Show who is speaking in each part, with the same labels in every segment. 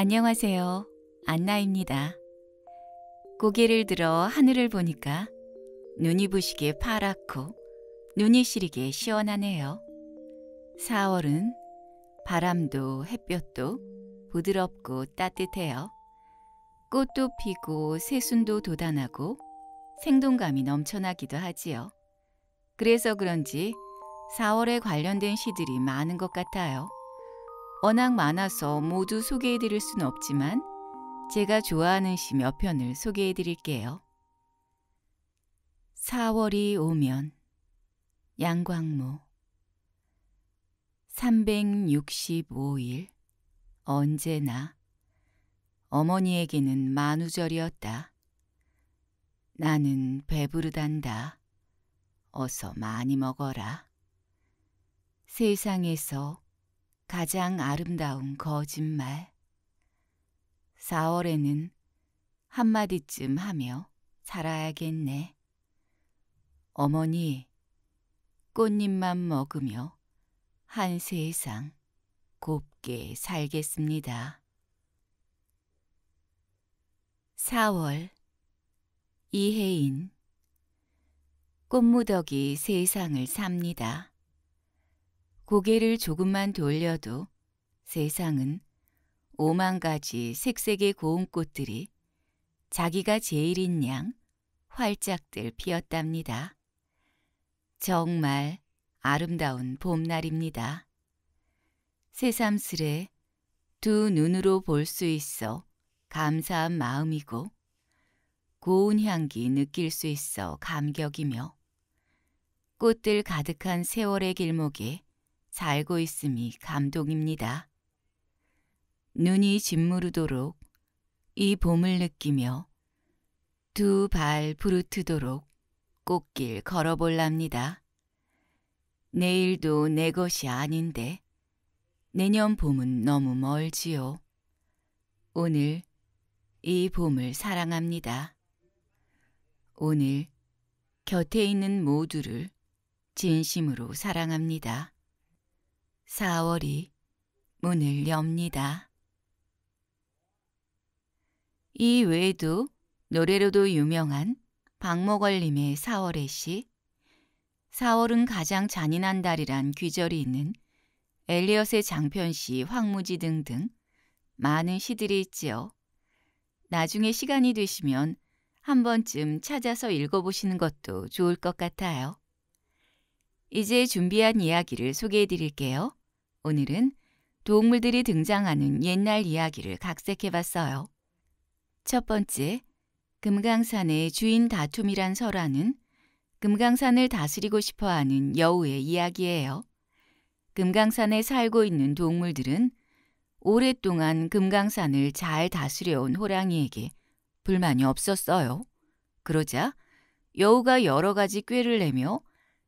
Speaker 1: 안녕하세요. 안나입니다. 고개를 들어 하늘을 보니까 눈이 부시게 파랗고 눈이 시리게 시원하네요. 4월은 바람도 햇볕도 부드럽고 따뜻해요. 꽃도 피고 새순도 돋아나고 생동감이 넘쳐나기도 하지요. 그래서 그런지 4월에 관련된 시들이 많은 것 같아요. 워낙 많아서 모두 소개해 드릴 순 없지만 제가 좋아하는 시 몇 편을 소개해 드릴게요. 4월이 오면 양광모 365일 언제나 어머니에게는 만우절이었다. 나는 배부르단다. 어서 많이 먹어라. 세상에서 가장 아름다운 거짓말. 4월에는 한마디쯤 하며 살아야겠네. 어머니, 꽃잎만 먹으며 한 세상 곱게 살겠습니다. 4월 이혜인 꽃무더기 세상을 삽니다. 고개를 조금만 돌려도 세상은 오만 가지 색색의 고운 꽃들이 자기가 제일인 양 활짝들 피었답니다. 정말 아름다운 봄날입니다. 새삼스레 두 눈으로 볼 수 있어 감사한 마음이고 고운 향기 느낄 수 있어 감격이며 꽃들 가득한 세월의 길목에 살고 있음이 감동입니다. 눈이 짓무르도록 이 봄을 느끼며 두 발 부르트도록 꽃길 걸어볼랍니다. 내일도 내 것이 아닌데 내년 봄은 너무 멀지요. 오늘 이 봄을 사랑합니다. 오늘 곁에 있는 모두를 진심으로 사랑합니다. 4월이 문을 엽니다. 이 외에도 노래로도 유명한 박목걸님의 4월의 시 4월은 가장 잔인한 달이란 귀절이 있는 엘리엇의 장편시 황무지 등등 많은 시들이 있지요. 나중에 시간이 되시면 한 번쯤 찾아서 읽어보시는 것도 좋을 것 같아요. 이제 준비한 이야기를 소개해 드릴게요. 오늘은 동물들이 등장하는 옛날 이야기를 각색해봤어요. 첫 번째, 금강산의 주인 다툼이란 설화는 금강산을 다스리고 싶어하는 여우의 이야기예요. 금강산에 살고 있는 동물들은 오랫동안 금강산을 잘 다스려온 호랑이에게 불만이 없었어요. 그러자 여우가 여러 가지 꾀를 내며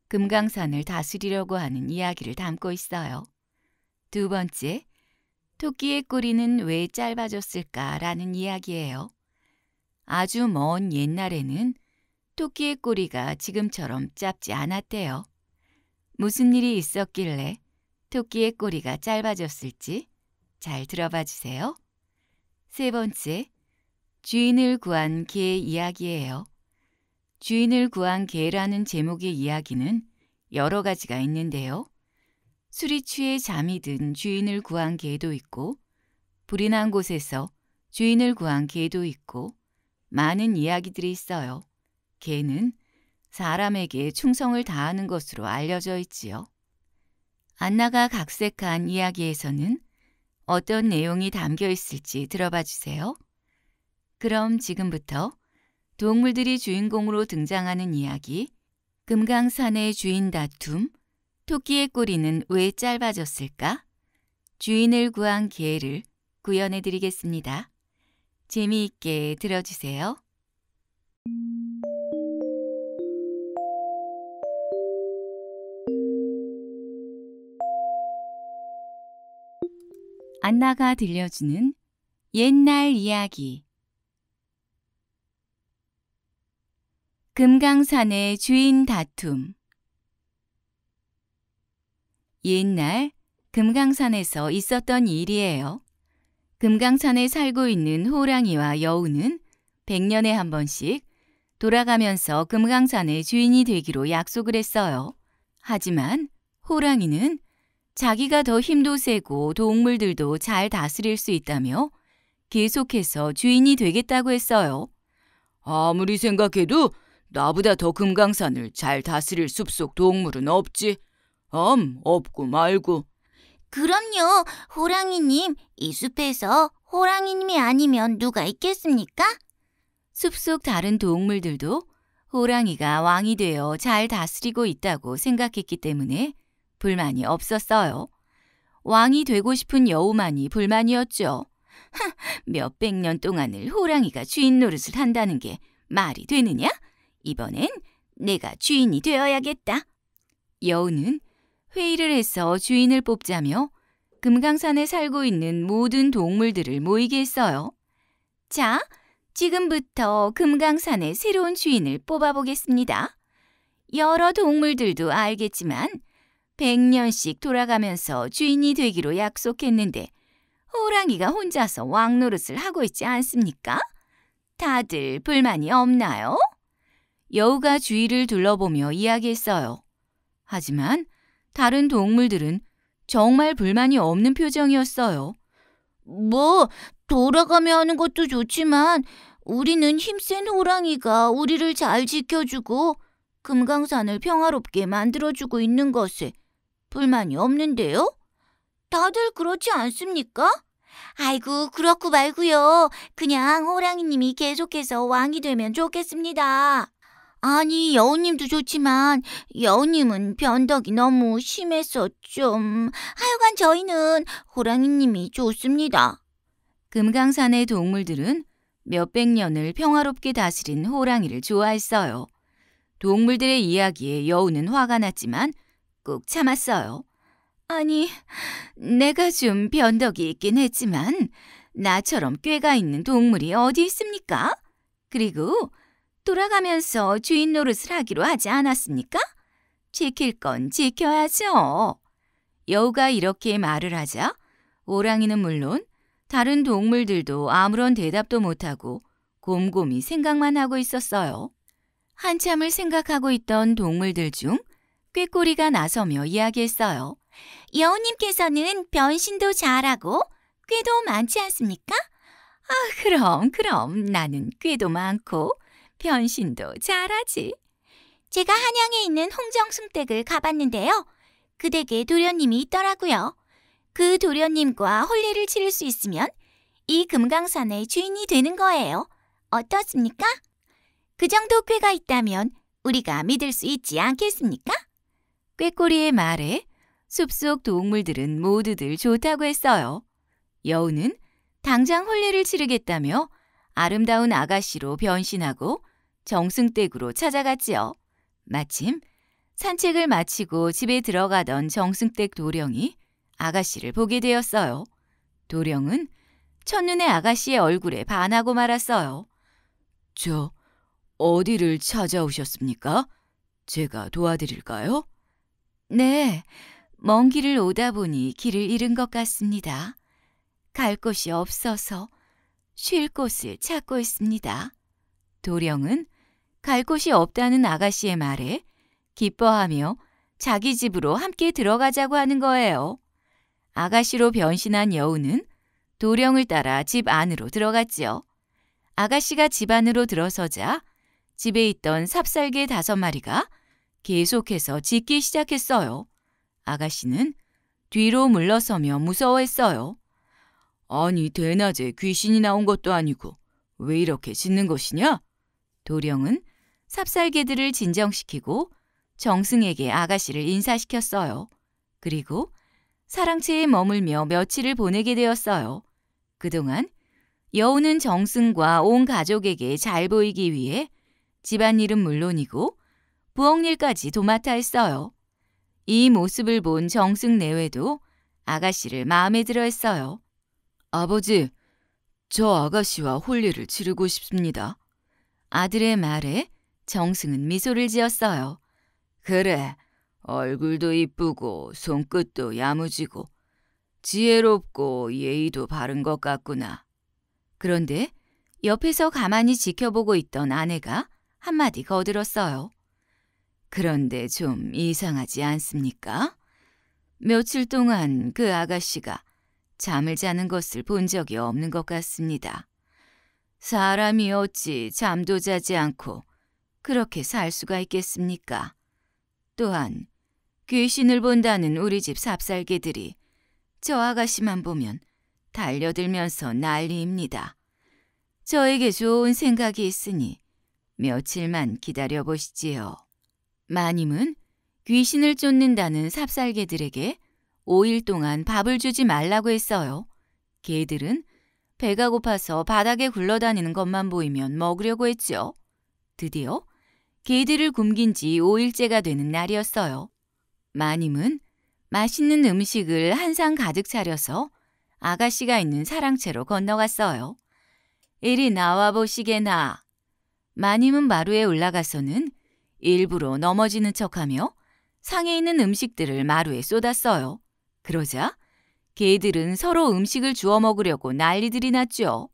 Speaker 1: 금강산을 다스리려고 하는 이야기를 담고 있어요. 두 번째, 토끼의 꼬리는 왜 짧아졌을까라는 이야기예요. 아주 먼 옛날에는 토끼의 꼬리가 지금처럼 짧지 않았대요. 무슨 일이 있었길래 토끼의 꼬리가 짧아졌을지 잘 들어봐 주세요. 세 번째, 주인을 구한 개 이야기예요. 주인을 구한 개라는 제목의 이야기는 여러 가지가 있는데요. 술이 취해 잠이 든 주인을 구한 개도 있고 불이 난 곳에서 주인을 구한 개도 있고 많은 이야기들이 있어요. 개는 사람에게 충성을 다하는 것으로 알려져 있지요. 안나가 각색한 이야기에서는 어떤 내용이 담겨 있을지 들어봐 주세요. 그럼 지금부터 동물들이 주인공으로 등장하는 이야기, 금강산의 주인 다툼, 토끼의 꼬리는 왜 짧아졌을까? 주인을 구한 기회를 구현해 드리겠습니다. 재미있게 들어주세요. 안나가 들려주는 옛날 이야기 금강산의 주인 다툼 옛날 금강산에서 있었던 일이에요. 금강산에 살고 있는 호랑이와 여우는 100년에 한 번씩 돌아가면서 금강산의 주인이 되기로 약속을 했어요. 하지만 호랑이는 자기가 더 힘도 세고 동물들도 잘 다스릴 수 있다며 계속해서 주인이 되겠다고 했어요. 아무리 생각해도 나보다 더 금강산을 잘 다스릴 숲속 동물은 없지. 암 없고 말고. 그럼요, 호랑이님. 이 숲에서 호랑이님이 아니면 누가 있겠습니까? 숲속 다른 동물들도 호랑이가 왕이 되어 잘 다스리고 있다고 생각했기 때문에 불만이 없었어요. 왕이 되고 싶은 여우만이 불만이었죠. 몇 백 년 동안을 호랑이가 주인 노릇을 한다는 게 말이 되느냐? 이번엔 내가 주인이 되어야겠다. 여우는 회의를 해서 주인을 뽑자며 금강산에 살고 있는 모든 동물들을 모이게 했어요. 자, 지금부터 금강산의 새로운 주인을 뽑아보겠습니다. 여러 동물들도 알겠지만 100년씩 돌아가면서 주인이 되기로 약속했는데 호랑이가 혼자서 왕노릇을 하고 있지 않습니까? 다들 불만이 없나요? 여우가 주위를 둘러보며 이야기했어요. 하지만 다른 동물들은 정말 불만이 없는 표정이었어요. 뭐, 돌아가며 하는 것도 좋지만 우리는 힘센 호랑이가 우리를 잘 지켜주고 금강산을 평화롭게 만들어주고 있는 것에 불만이 없는데요? 다들 그렇지 않습니까? 아이고, 그렇고 말고요. 그냥 호랑이님이 계속해서 왕이 되면 좋겠습니다. 아니, 여우님도 좋지만 여우님은 변덕이 너무 심해서 좀... 하여간 저희는 호랑이님이 좋습니다. 금강산의 동물들은 몇백 년을 평화롭게 다스린 호랑이를 좋아했어요. 동물들의 이야기에 여우는 화가 났지만 꾹 참았어요. 아니, 내가 좀 변덕이 있긴 했지만 나처럼 꾀가 있는 동물이 어디 있습니까? 그리고 돌아가면서 주인 노릇을 하기로 하지 않았습니까? 지킬 건 지켜야죠. 여우가 이렇게 말을 하자 오랑이는 물론 다른 동물들도 아무런 대답도 못하고 곰곰이 생각만 하고 있었어요. 한참을 생각하고 있던 동물들 중 꾀꼬리가 나서며 이야기했어요. 여우님께서는 변신도 잘하고 꾀도 많지 않습니까? 아, 그럼, 그럼. 나는 꾀도 많고 변신도 잘하지. 제가 한양에 있는 홍정승 댁을 가봤는데요. 그 댁에 도련님이 있더라고요. 그 도련님과 혼례를 치를 수 있으면 이 금강산의 주인이 되는 거예요. 어떻습니까? 그 정도 꾀가 있다면 우리가 믿을 수 있지 않겠습니까? 꾀꼬리의 말에 숲속 동물들은 모두들 좋다고 했어요. 여우는 당장 혼례를 치르겠다며 아름다운 아가씨로 변신하고 정승댁으로 찾아갔지요. 마침 산책을 마치고 집에 들어가던 정승댁 도령이 아가씨를 보게 되었어요. 도령은 첫눈에 아가씨의 얼굴에 반하고 말았어요. 저 어디를 찾아오셨습니까? 제가 도와드릴까요? 네, 먼 길을 오다 보니 길을 잃은 것 같습니다. 갈 곳이 없어서 쉴 곳을 찾고 있습니다. 도령은 갈 곳이 없다는 아가씨의 말에 기뻐하며 자기 집으로 함께 들어가자고 하는 거예요. 아가씨로 변신한 여우는 도령을 따라 집 안으로 들어갔지요. 아가씨가 집 안으로 들어서자 집에 있던 삽살개 다섯 마리가 계속해서 짖기 시작했어요. 아가씨는 뒤로 물러서며 무서워했어요. 아니 대낮에 귀신이 나온 것도 아니고 왜 이렇게 짖는 것이냐? 도령은 삽살개들을 진정시키고 정승에게 아가씨를 인사시켰어요. 그리고 사랑채에 머물며 며칠을 보내게 되었어요. 그동안 여우는 정승과 온 가족에게 잘 보이기 위해 집안일은 물론이고 부엌일까지 도맡아 했어요. 이 모습을 본 정승 내외도 아가씨를 마음에 들어 했어요. 아버지, 저 아가씨와 혼례를 치르고 싶습니다. 아들의 말에 정승은 미소를 지었어요. 그래, 얼굴도 이쁘고 손끝도 야무지고 지혜롭고 예의도 바른 것 같구나. 그런데 옆에서 가만히 지켜보고 있던 아내가 한마디 거들었어요. 그런데 좀 이상하지 않습니까? 며칠 동안 그 아가씨가 잠을 자는 것을 본 적이 없는 것 같습니다. 사람이 어찌 잠도 자지 않고 그렇게 살 수가 있겠습니까? 또한 귀신을 본다는 우리 집 삽살개들이 저 아가씨만 보면 달려들면서 난리입니다. 저에게 좋은 생각이 있으니 며칠만 기다려 보시지요. 마님은 귀신을 쫓는다는 삽살개들에게 5일 동안 밥을 주지 말라고 했어요. 개들은 배가 고파서 바닥에 굴러다니는 것만 보이면 먹으려고 했지요. 드디어 개들을 굶긴 지 5일째가 되는 날이었어요. 마님은 맛있는 음식을 한 상 가득 차려서 아가씨가 있는 사랑채로 건너갔어요. 이리 나와 보시게나. 마님은 마루에 올라가서는 일부러 넘어지는 척하며 상에 있는 음식들을 마루에 쏟았어요. 그러자 개들은 서로 음식을 주워 먹으려고 난리들이 났죠.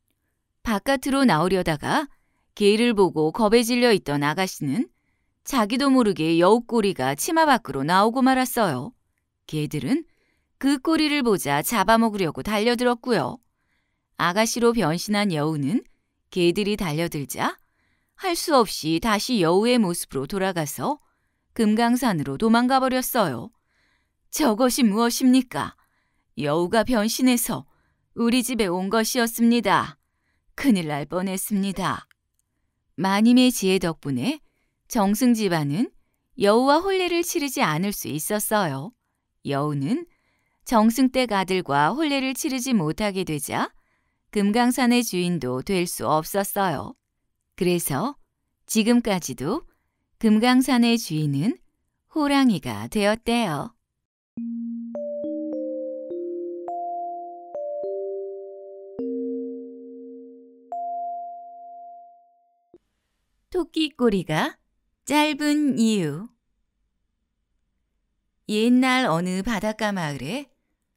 Speaker 1: 바깥으로 나오려다가 개를 보고 겁에 질려 있던 아가씨는 자기도 모르게 여우꼬리가 치마 밖으로 나오고 말았어요. 개들은 그 꼬리를 보자 잡아먹으려고 달려들었고요. 아가씨로 변신한 여우는 개들이 달려들자 할 수 없이 다시 여우의 모습으로 돌아가서 금강산으로 도망가 버렸어요. 저것이 무엇입니까? 여우가 변신해서 우리 집에 온 것이었습니다. 큰일 날 뻔했습니다. 마님의 지혜 덕분에 정승 집안은 여우와 혼례를 치르지 않을 수 있었어요. 여우는 정승 댁 아들과 혼례를 치르지 못하게 되자 금강산의 주인도 될 수 없었어요. 그래서 지금까지도 금강산의 주인은 호랑이가 되었대요. 토끼 꼬리가 짧은 이유 옛날 어느 바닷가 마을에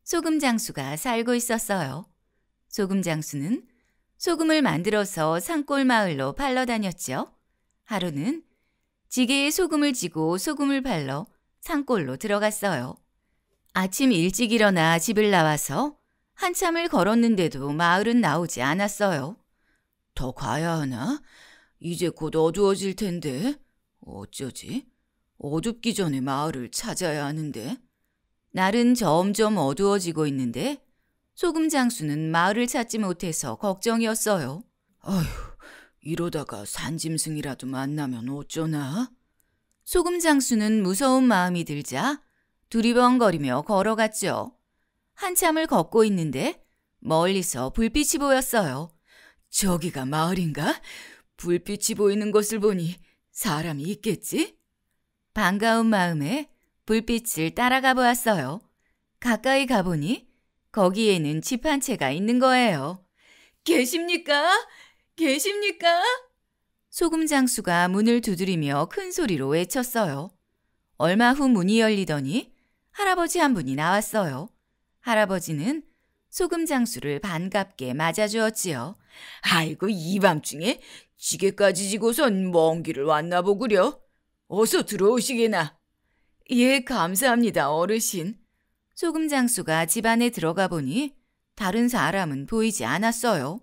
Speaker 1: 소금 장수가 살고 있었어요. 소금 장수는 소금을 만들어서 산골 마을로 팔러 다녔죠. 하루는 지게에 소금을 지고 소금을 팔러 산골로 들어갔어요. 아침 일찍 일어나 집을 나와서 한참을 걸었는데도 마을은 나오지 않았어요. 더 가야 하나? 이제 곧 어두워질 텐데. 어쩌지? 어둡기 전에 마을을 찾아야 하는데. 날은 점점 어두워지고 있는데 소금 장수는 마을을 찾지 못해서 걱정이었어요. 아휴, 이러다가 산짐승이라도 만나면 어쩌나? 소금 장수는 무서운 마음이 들자 두리번거리며 걸어갔죠. 한참을 걷고 있는데 멀리서 불빛이 보였어요. 저기가 마을인가? 불빛이 보이는 것을 보니 사람이 있겠지? 반가운 마음에 불빛을 따라가 보았어요. 가까이 가보니 거기에는 집 한 채가 있는 거예요. 계십니까? 계십니까? 소금 장수가 문을 두드리며 큰 소리로 외쳤어요. 얼마 후 문이 열리더니 할아버지 한 분이 나왔어요. 할아버지는 소금 장수를 반갑게 맞아주었지요. 아이고 이밤중에 지게까지 지고선 먼 길을 왔나 보구려. 어서 들어오시게나. 예, 감사합니다, 어르신. 소금 장수가 집안에 들어가 보니 다른 사람은 보이지 않았어요.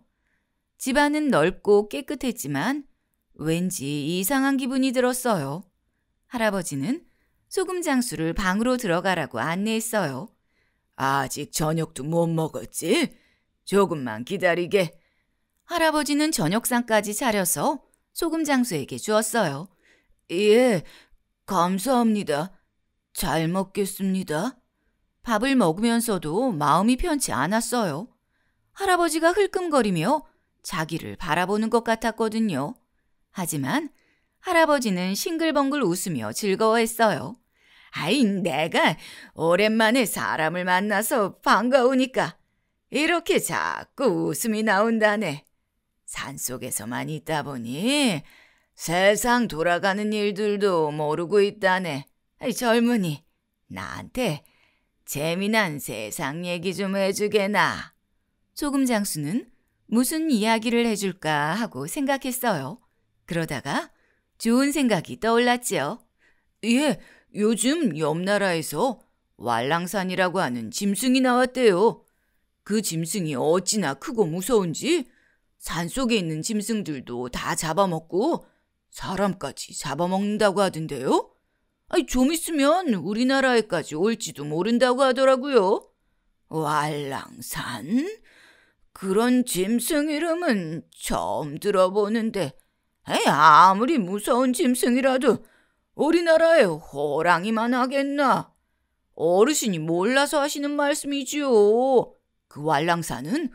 Speaker 1: 집안은 넓고 깨끗했지만 왠지 이상한 기분이 들었어요. 할아버지는 소금 장수를 방으로 들어가라고 안내했어요. 아직 저녁도 못 먹었지? 조금만 기다리게. 할아버지는 저녁상까지 차려서 소금 장수에게 주었어요. 예, 감사합니다. 잘 먹겠습니다. 밥을 먹으면서도 마음이 편치 않았어요. 할아버지가 흘끔거리며 자기를 바라보는 것 같았거든요. 하지만 할아버지는 싱글벙글 웃으며 즐거워했어요. 아이, 내가 오랜만에 사람을 만나서 반가우니까 이렇게 자꾸 웃음이 나온다네. 산속에서만 있다 보니 세상 돌아가는 일들도 모르고 있다네. 젊은이, 나한테 재미난 세상 얘기 좀 해주게나. 소금 장수는 무슨 이야기를 해줄까 하고 생각했어요. 그러다가 좋은 생각이 떠올랐지요. 예, 요즘 옆 나라에서 왈랑산이라고 하는 짐승이 나왔대요. 그 짐승이 어찌나 크고 무서운지 산속에 있는 짐승들도 다 잡아먹고 사람까지 잡아먹는다고 하던데요? 아니, 좀 있으면 우리나라에까지 올지도 모른다고 하더라고요. 왈랑산? 그런 짐승 이름은 처음 들어보는데 에이, 아무리 무서운 짐승이라도 우리나라에 호랑이만 하겠나? 어르신이 몰라서 하시는 말씀이지요. 그 왈랑산은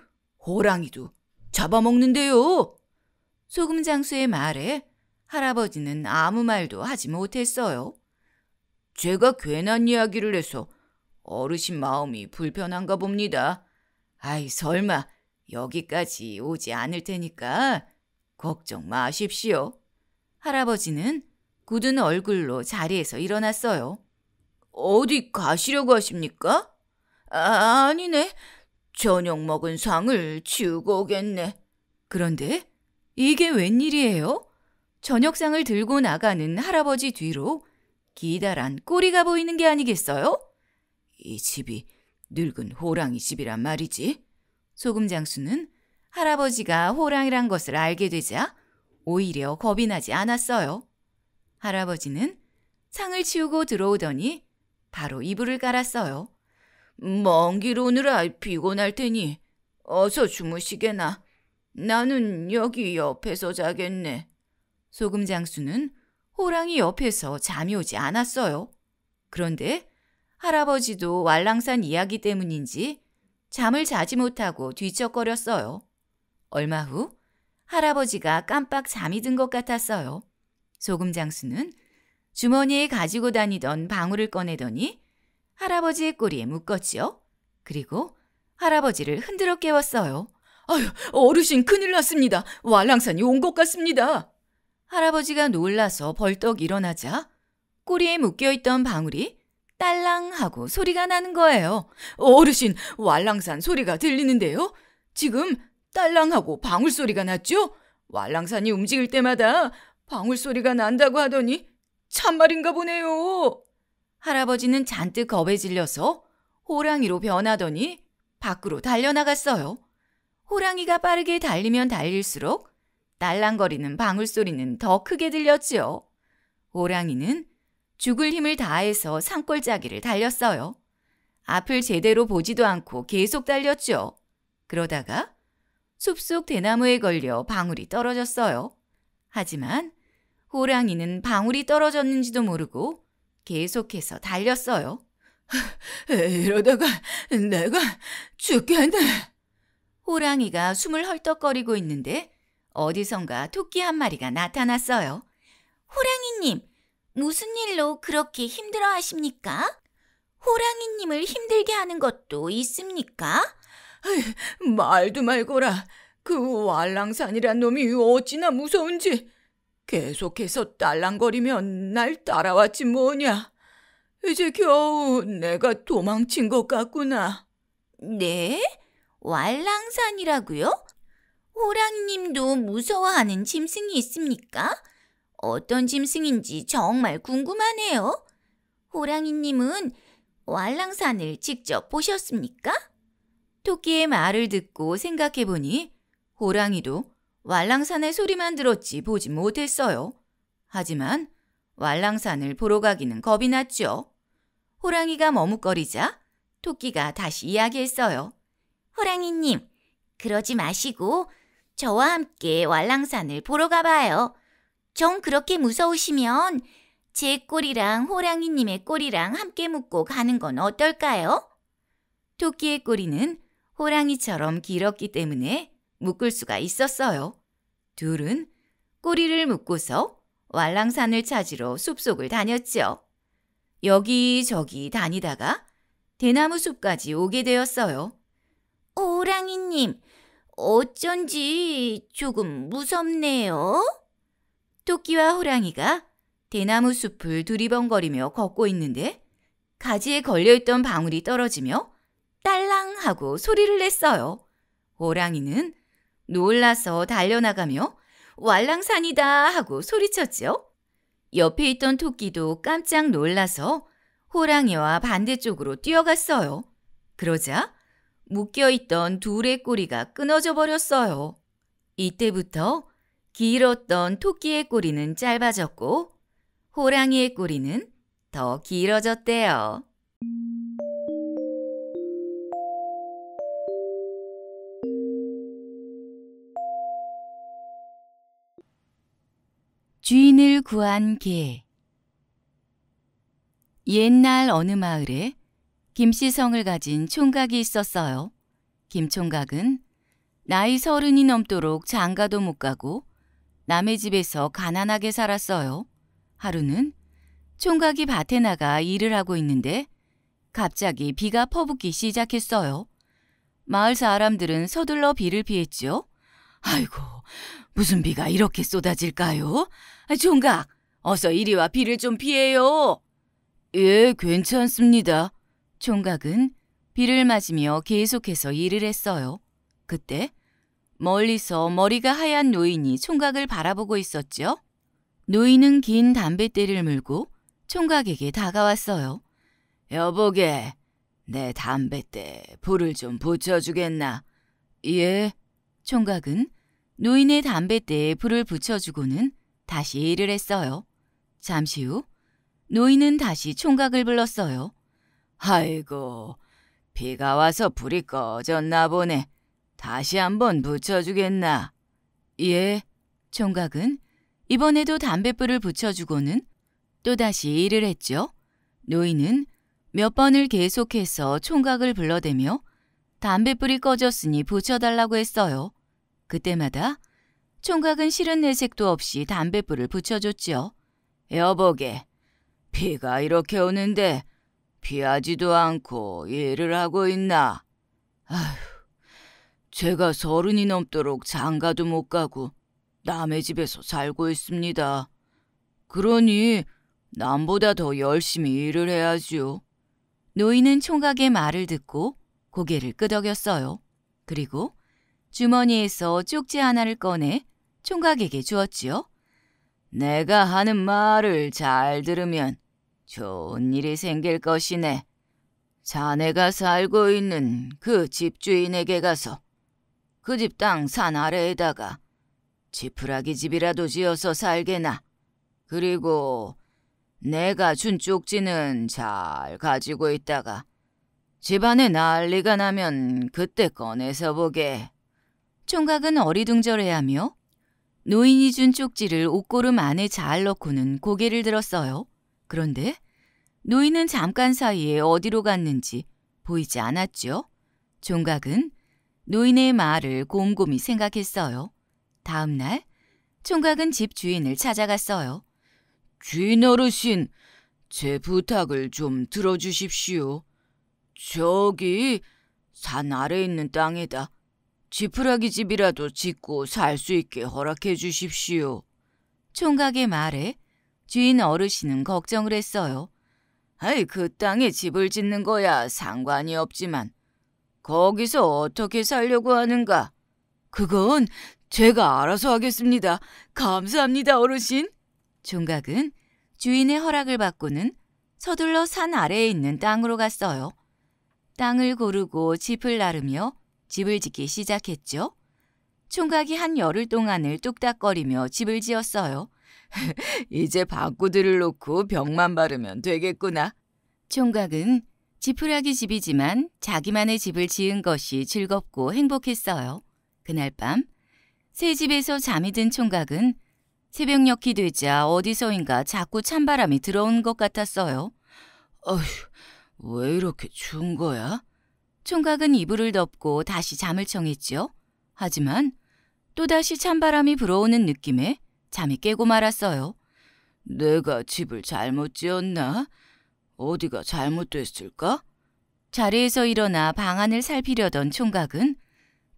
Speaker 1: 호랑이도 잡아먹는데요. 소금 장수의 말에 할아버지는 아무 말도 하지 못했어요. 제가 괜한 이야기를 해서 어르신 마음이 불편한가 봅니다. 아이, 설마 여기까지 오지 않을 테니까 걱정 마십시오. 할아버지는 굳은 얼굴로 자리에서 일어났어요. 어디 가시려고 하십니까? 아, 아니네. 저녁 먹은 상을 치우고 오겠네. 그런데 이게 웬일이에요? 저녁상을 들고 나가는 할아버지 뒤로 기다란 꼬리가 보이는 게 아니겠어요? 이 집이 늙은 호랑이 집이란 말이지. 소금 장수는 할아버지가 호랑이란 것을 알게 되자 오히려 겁이 나지 않았어요. 할아버지는 상을 치우고 들어오더니 바로 이불을 깔았어요. 먼길 오느라 피곤할 테니 어서 주무시게나. 나는 여기 옆에서 자겠네. 소금 장수는 호랑이 옆에서 잠이 오지 않았어요. 그런데 할아버지도 왈랑산 이야기 때문인지 잠을 자지 못하고 뒤척거렸어요. 얼마 후 할아버지가 깜빡 잠이 든 것 같았어요. 소금 장수는 주머니에 가지고 다니던 방울을 꺼내더니 할아버지의 꼬리에 묶었지요. 그리고 할아버지를 흔들어 깨웠어요. 아유, 어르신 큰일 났습니다. 왈랑산이 온 것 같습니다. 할아버지가 놀라서 벌떡 일어나자 꼬리에 묶여있던 방울이 딸랑 하고 소리가 나는 거예요. 어르신, 왈랑산 소리가 들리는데요? 지금 딸랑하고 방울 소리가 났죠? 왈랑산이 움직일 때마다 방울 소리가 난다고 하더니 참말인가 보네요. 할아버지는 잔뜩 겁에 질려서 호랑이로 변하더니 밖으로 달려나갔어요. 호랑이가 빠르게 달리면 달릴수록 딸랑거리는 방울소리는 더 크게 들렸지요. 호랑이는 죽을 힘을 다해서 산골짜기를 달렸어요. 앞을 제대로 보지도 않고 계속 달렸죠. 그러다가 숲속 대나무에 걸려 방울이 떨어졌어요. 하지만 호랑이는 방울이 떨어졌는지도 모르고 계속해서 달렸어요. 이러다가 내가 죽겠네. 호랑이가 숨을 헐떡거리고 있는데 어디선가 토끼 한 마리가 나타났어요. 호랑이님, 무슨 일로 그렇게 힘들어 하십니까? 호랑이님을 힘들게 하는 것도 있습니까? 에이, 말도 말거라. 그 왈랑산이란 놈이 어찌나 무서운지 계속해서 딸랑거리면 날 따라왔지 뭐냐. 이제 겨우 내가 도망친 것 같구나. 네? 왈랑산이라고요? 호랑님도 무서워하는 짐승이 있습니까? 어떤 짐승인지 정말 궁금하네요. 호랑이님은 왈랑산을 직접 보셨습니까? 토끼의 말을 듣고 생각해보니 호랑이도 왈랑산의 소리만 들었지 보지 못했어요. 하지만 왈랑산을 보러 가기는 겁이 났죠. 호랑이가 머뭇거리자 토끼가 다시 이야기했어요. 호랑이님, 그러지 마시고 저와 함께 왈랑산을 보러 가봐요. 정 그렇게 무서우시면 제 꼬리랑 호랑이님의 꼬리랑 함께 묶고 가는 건 어떨까요? 토끼의 꼬리는 호랑이처럼 길었기 때문에 묶을 수가 있었어요. 둘은 꼬리를 묶고서 왈랑산을 찾으러 숲속을 다녔지요. 여기저기 다니다가 대나무 숲까지 오게 되었어요. 호랑이님, 어쩐지 조금 무섭네요. 토끼와 호랑이가 대나무 숲을 두리번거리며 걷고 있는데 가지에 걸려있던 방울이 떨어지며 딸랑 하고 소리를 냈어요. 호랑이는 놀라서 달려나가며 왈랑산이다 하고 소리쳤지요. 옆에 있던 토끼도 깜짝 놀라서 호랑이와 반대쪽으로 뛰어갔어요. 그러자 묶여있던 둘의 꼬리가 끊어져 버렸어요. 이때부터 길었던 토끼의 꼬리는 짧아졌고 호랑이의 꼬리는 더 길어졌대요. 주인을 구한 개 옛날 어느 마을에 김씨성을 가진 총각이 있었어요. 김 총각은 나이 서른이 넘도록 장가도 못 가고 남의 집에서 가난하게 살았어요. 하루는 총각이 밭에 나가 일을 하고 있는데 갑자기 비가 퍼붓기 시작했어요. 마을 사람들은 서둘러 비를 피했지 아이고, 무슨 비가 이렇게 쏟아질까요? 종각, 아, 어서 이리와 비를 좀 피해요. 예, 괜찮습니다. 종각은 비를 맞으며 계속해서 일을 했어요. 그때 멀리서 머리가 하얀 노인이 총각을 바라보고 있었죠. 노인은 긴 담뱃대를 물고 총각에게 다가왔어요. 여보게, 내 담뱃대 불을 좀 붙여주겠나? 예, 총각은 노인의 담뱃대에 불을 붙여주고는 다시 일을 했어요. 잠시 후 노인은 다시 총각을 불렀어요. 아이고, 비가 와서 불이 꺼졌나 보네. 다시 한번 붙여주겠나? 예. 총각은 이번에도 담뱃불을 붙여주고는 또다시 일을 했죠. 노인은 몇 번을 계속해서 총각을 불러대며 담뱃불이 꺼졌으니 붙여달라고 했어요. 그때마다 총각은 싫은 내색도 없이 담뱃불을 붙여줬지요. 여보게, 비가 이렇게 오는데 피하지도 않고 일을 하고 있나? 아휴, 제가 서른이 넘도록 장가도 못 가고 남의 집에서 살고 있습니다. 그러니 남보다 더 열심히 일을 해야지요. 노인은 총각의 말을 듣고 고개를 끄덕였어요. 그리고 주머니에서 쪽지 하나를 꺼내 총각에게 주었지요. 내가 하는 말을 잘 들으면 좋은 일이 생길 것이네. 자네가 살고 있는 그 집주인에게 가서 그 집 땅 산 아래에다가 지푸라기 집이라도 지어서 살게나. 그리고 내가 준 쪽지는 잘 가지고 있다가 집안에 난리가 나면 그때 꺼내서 보게. 총각은 어리둥절해하며 노인이 준 쪽지를 옷고름 안에 잘 넣고는 고개를 들었어요. 그런데 노인은 잠깐 사이에 어디로 갔는지 보이지 않았죠. 총각은 노인의 말을 곰곰이 생각했어요. 다음 날 총각은 집 주인을 찾아갔어요. 주인 어르신, 제 부탁을 좀 들어주십시오. 저기 산 아래 에 있는 땅에다 지푸라기 집이라도 짓고 살 수 있게 허락해 주십시오. 총각의 말에 주인 어르신은 걱정을 했어요. 아이 그 땅에 집을 짓는 거야 상관이 없지만 거기서 어떻게 살려고 하는가? 그건 제가 알아서 하겠습니다. 감사합니다 어르신. 총각은 주인의 허락을 받고는 서둘러 산 아래에 있는 땅으로 갔어요. 땅을 고르고 짚을 나르며 집을 짓기 시작했죠. 총각이 한 열흘 동안을 뚝딱거리며 집을 지었어요. 이제 바구들을 놓고 벽만 바르면 되겠구나. 총각은 지푸라기 집이지만 자기만의 집을 지은 것이 즐겁고 행복했어요. 그날 밤, 새 집에서 잠이 든 총각은 새벽녘이 되자 어디서인가 자꾸 찬바람이 들어온 것 같았어요. 어휴, 왜 이렇게 추운 거야? 총각은 이불을 덮고 다시 잠을 청했지요. 하지만 또다시 찬바람이 불어오는 느낌에 잠이 깨고 말았어요. 내가 집을 잘못 지었나? 어디가 잘못됐을까? 자리에서 일어나 방안을 살피려던 총각은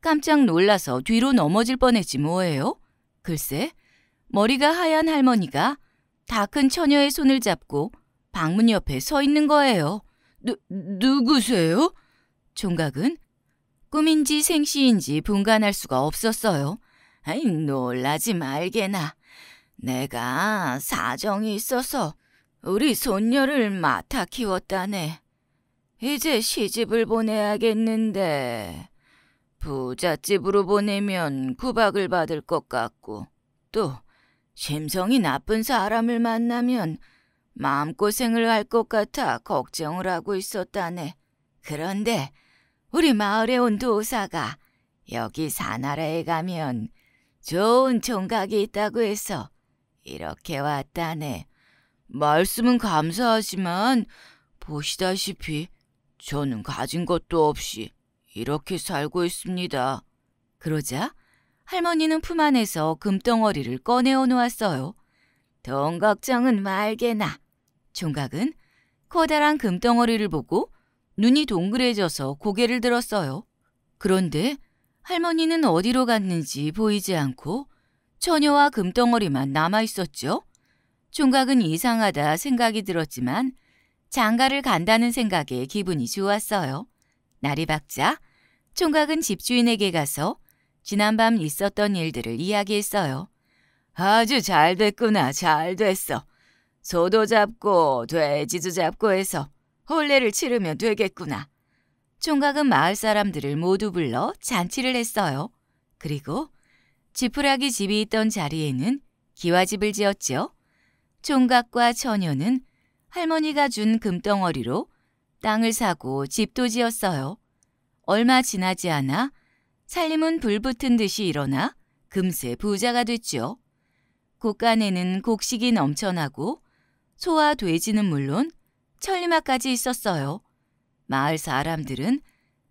Speaker 1: 깜짝 놀라서 뒤로 넘어질 뻔했지 뭐예요. 글쎄, 머리가 하얀 할머니가 다 큰 처녀의 손을 잡고 방문 옆에 서 있는 거예요. 누, 누구세요? 총각은 꿈인지 생시인지 분간할 수가 없었어요. 아이, 놀라지 말게나. 내가 사정이 있어서 우리 손녀를 맡아 키웠다네. 이제 시집을 보내야겠는데 부잣집으로 보내면 구박을 받을 것 같고 또 심성이 나쁜 사람을 만나면 마음고생을 할 것 같아 걱정을 하고 있었다네. 그런데 우리 마을에 온 도사가 여기 산하라에 가면 좋은 총각이 있다고 해서 이렇게 왔다네. 말씀은 감사하지만 보시다시피 저는 가진 것도 없이 이렇게 살고 있습니다. 그러자 할머니는 품 안에서 금덩어리를 꺼내어 놓았어요. 돈 걱정은 말게나. 총각은 커다란 금덩어리를 보고 눈이 동그래져서 고개를 들었어요. 그런데 할머니는 어디로 갔는지 보이지 않고 처녀와 금덩어리만 남아 있었죠. 총각은 이상하다 생각이 들었지만 장가를 간다는 생각에 기분이 좋았어요. 날이 밝자 총각은 집주인에게 가서 지난밤 있었던 일들을 이야기했어요. 아주 잘 됐구나, 잘 됐어. 소도 잡고 돼지도 잡고 해서 혼례를 치르면 되겠구나. 총각은 마을 사람들을 모두 불러 잔치를 했어요. 그리고 지푸라기 집이 있던 자리에는 기와집을 지었지요. 총각과 처녀는 할머니가 준 금덩어리로 땅을 사고 집도 지었어요. 얼마 지나지 않아 살림은 불붙은 듯이 일어나 금세 부자가 됐죠. 곳간에는 곡식이 넘쳐나고 소와 돼지는 물론 천리마까지 있었어요. 마을 사람들은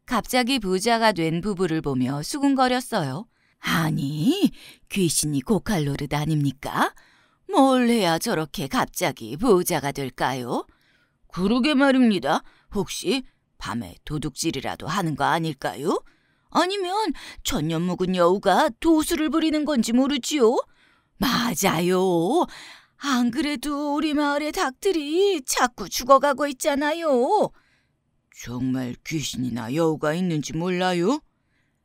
Speaker 1: 갑자기 부자가 된 부부를 보며 수군거렸어요. 아니, 귀신이 고칼로르 아닙니까? 뭘 해야 저렇게 갑자기 부자가 될까요? 그러게 말입니다. 혹시 밤에 도둑질이라도 하는 거 아닐까요? 아니면 천년 묵은 여우가 도수를 부리는 건지 모르지요? 맞아요. 안 그래도 우리 마을의 닭들이 자꾸 죽어가고 있잖아요. 정말 귀신이나 여우가 있는지 몰라요?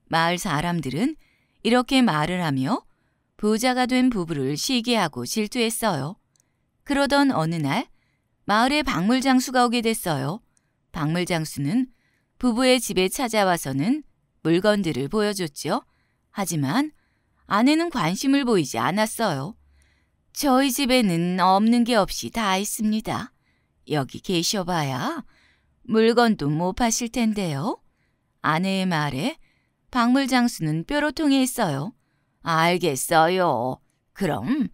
Speaker 1: 마을 사람들은 이렇게 말을 하며 부자가 된 부부를 시기하고 질투했어요. 그러던 어느 날 마을에 박물장수가 오게 됐어요. 박물장수는 부부의 집에 찾아와서는 물건들을 보여줬죠. 하지만 아내는 관심을 보이지 않았어요. 저희 집에는 없는 게 없이 다 있습니다. 여기 계셔봐야 물건도 못 파실 텐데요. 아내의 말에 박물장수는 뾰로통해 있어요. 알겠어요. 그럼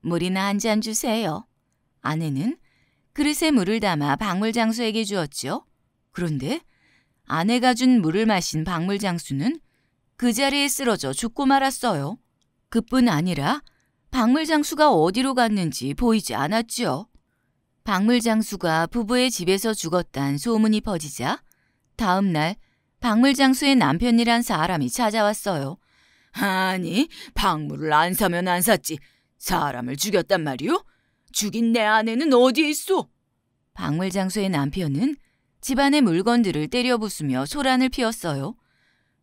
Speaker 1: 물이나 한 잔 주세요. 아내는 그릇에 물을 담아 박물장수에게 주었죠. 그런데 아내가 준 물을 마신 박물장수는 그 자리에 쓰러져 죽고 말았어요. 그뿐 아니라 박물장수가 어디로 갔는지 보이지 않았지요. 박물장수가 부부의 집에서 죽었단 소문이 퍼지자 다음 날 박물장수의 남편이란 사람이 찾아왔어요. 아니, 박물을 안 사면 안 샀지. 사람을 죽였단 말이오? 죽인 내 아내는 어디에 있어? 박물장수의 남편은 집안의 물건들을 때려 부수며 소란을 피웠어요.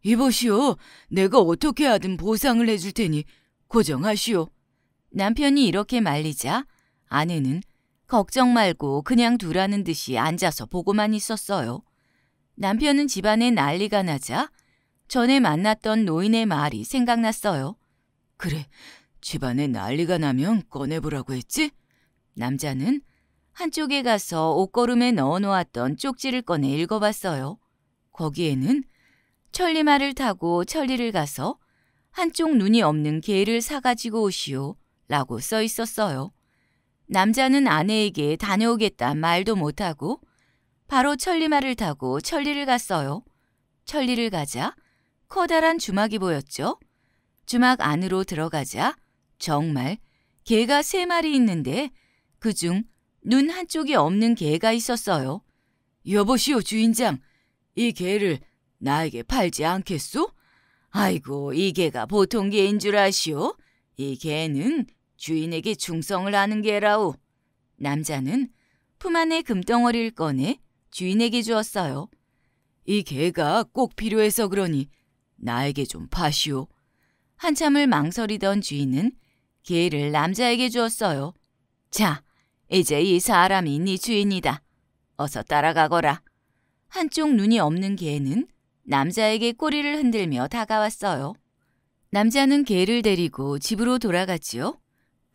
Speaker 1: 이보시오, 내가 어떻게 하든 보상을 해줄 테니 고정하시오. 남편이 이렇게 말리자 아내는 걱정 말고 그냥 두라는 듯이 앉아서 보고만 있었어요. 남편은 집안에 난리가 나자 전에 만났던 노인의 말이 생각났어요. 그래, 집안에 난리가 나면 꺼내보라고 했지? 남자는 한쪽에 가서 옷걸음에 넣어놓았던 쪽지를 꺼내 읽어봤어요. 거기에는 천리마를 타고 천리를 가서 한쪽 눈이 없는 개를 사가지고 오시오. 라고 써 있었어요. 남자는 아내에게 다녀오겠다 말도 못하고 바로 천리마를 타고 천리를 갔어요. 천리를 가자 커다란 주막이 보였죠. 주막 안으로 들어가자 정말 개가 세 마리 있는데 그 중 눈 한쪽이 없는 개가 있었어요. 여보시오 주인장, 이 개를 나에게 팔지 않겠소? 아이고 이 개가 보통 개인 줄 아시오? 이 개는 주인에게 중성을 하는 게라오. 남자는 품 안에 금덩어리를 꺼내 주인에게 주었어요. 이 개가 꼭 필요해서 그러니 나에게 좀 파시오. 한참을 망설이던 주인은 개를 남자에게 주었어요. 자, 이제 이 사람이 네 주인이다. 어서 따라가거라. 한쪽 눈이 없는 개는 남자에게 꼬리를 흔들며 다가왔어요. 남자는 개를 데리고 집으로 돌아갔지요.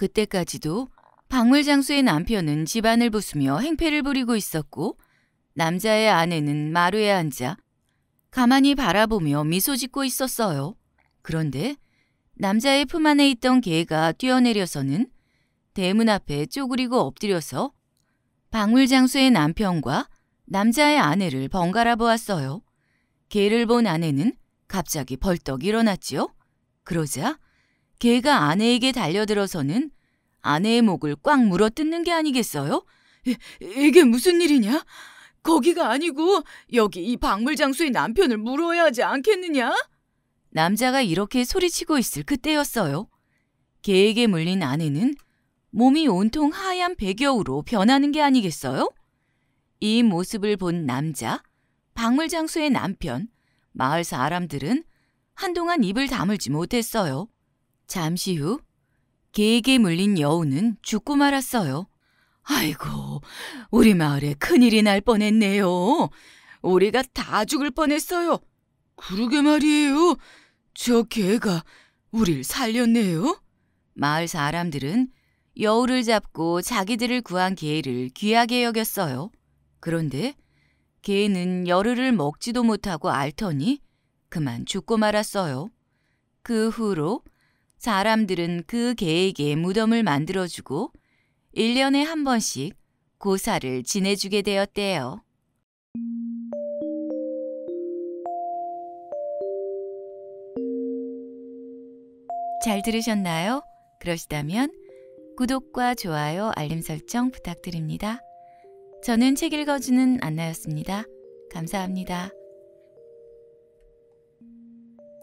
Speaker 1: 그때까지도 박물장수의 남편은 집안을 부수며 행패를 부리고 있었고 남자의 아내는 마루에 앉아 가만히 바라보며 미소 짓고 있었어요. 그런데 남자의 품 안에 있던 개가 뛰어내려서는 대문 앞에 쪼그리고 엎드려서 박물장수의 남편과 남자의 아내를 번갈아 보았어요. 개를 본 아내는 갑자기 벌떡 일어났지요. 그러자 개가 아내에게 달려들어서는 아내의 목을 꽉 물어 뜯는 게 아니겠어요? 이, 이게 무슨 일이냐? 거기가 아니고 여기 이 박물장수의 남편을 물어야 하지 않겠느냐? 남자가 이렇게 소리치고 있을 그때였어요. 개에게 물린 아내는 몸이 온통 하얀 배겨으로 변하는 게 아니겠어요? 이 모습을 본 남자, 박물장수의 남편, 마을 사람들은 한동안 입을 다물지 못했어요. 잠시 후 개에게 물린 여우는 죽고 말았어요. 아이고, 우리 마을에 큰일이 날 뻔했네요. 우리가 다 죽을 뻔했어요. 그러게 말이에요. 저 개가 우릴 살렸네요. 마을 사람들은 여우를 잡고 자기들을 구한 개를 귀하게 여겼어요. 그런데 개는 열흘을 먹지도 못하고 앓더니 그만 죽고 말았어요. 그 후로 사람들은 그 개에게 무덤을 만들어주고 1년에 한 번씩 고사를 지내주게 되었대요. 잘 들으셨나요? 그러시다면 구독과 좋아요, 알림 설정 부탁드립니다. 저는 책 읽어주는 안나였습니다. 감사합니다.